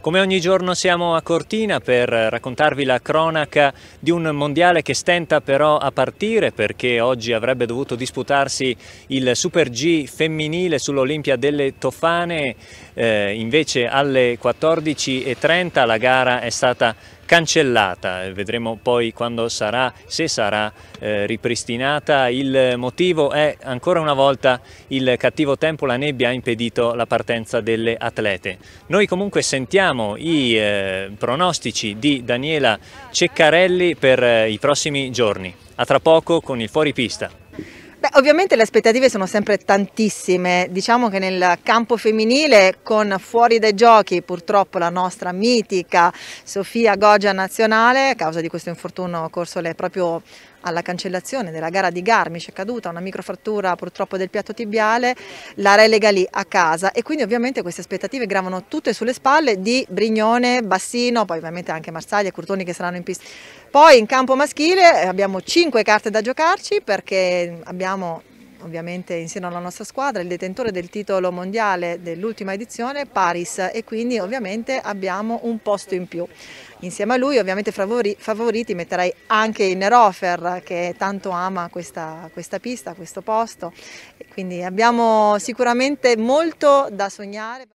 Come ogni giorno siamo a Cortina per raccontarvi la cronaca di un mondiale che stenta però a partire perché oggi avrebbe dovuto disputarsi il Super G femminile sull'Olimpia delle Tofane, eh, invece alle 14.30 la gara è stata cancellata, vedremo poi quando sarà, se sarà eh, ripristinata, il motivo è ancora una volta il cattivo tempo, la nebbia ha impedito la partenza delle atlete. Noi comunque sentiamo i eh, pronostici di Daniela Ceccarelli per eh, i prossimi giorni, a tra poco con il fuoripista. Beh, ovviamente le aspettative sono sempre tantissime, diciamo che nel campo femminile con fuori dai giochi purtroppo la nostra mitica Sofia Goggia nazionale a causa di questo infortunio corso le proprio alla cancellazione della gara di Garmi c'è caduta una microfrattura purtroppo del piatto tibiale, la relega lì a casa e quindi ovviamente queste aspettative gravano tutte sulle spalle di Brignone, Bassino, poi ovviamente anche Marsaglia e Curtoni che saranno in pista. Poi in campo maschile abbiamo 5 carte da giocarci perché abbiamo ovviamente insieme alla nostra squadra il detentore del titolo mondiale dell'ultima edizione Paris e quindi ovviamente abbiamo un posto in più. Insieme a lui ovviamente favori, favoriti metterei anche il Nerofer che tanto ama questa, questa pista, questo posto, quindi abbiamo sicuramente molto da sognare.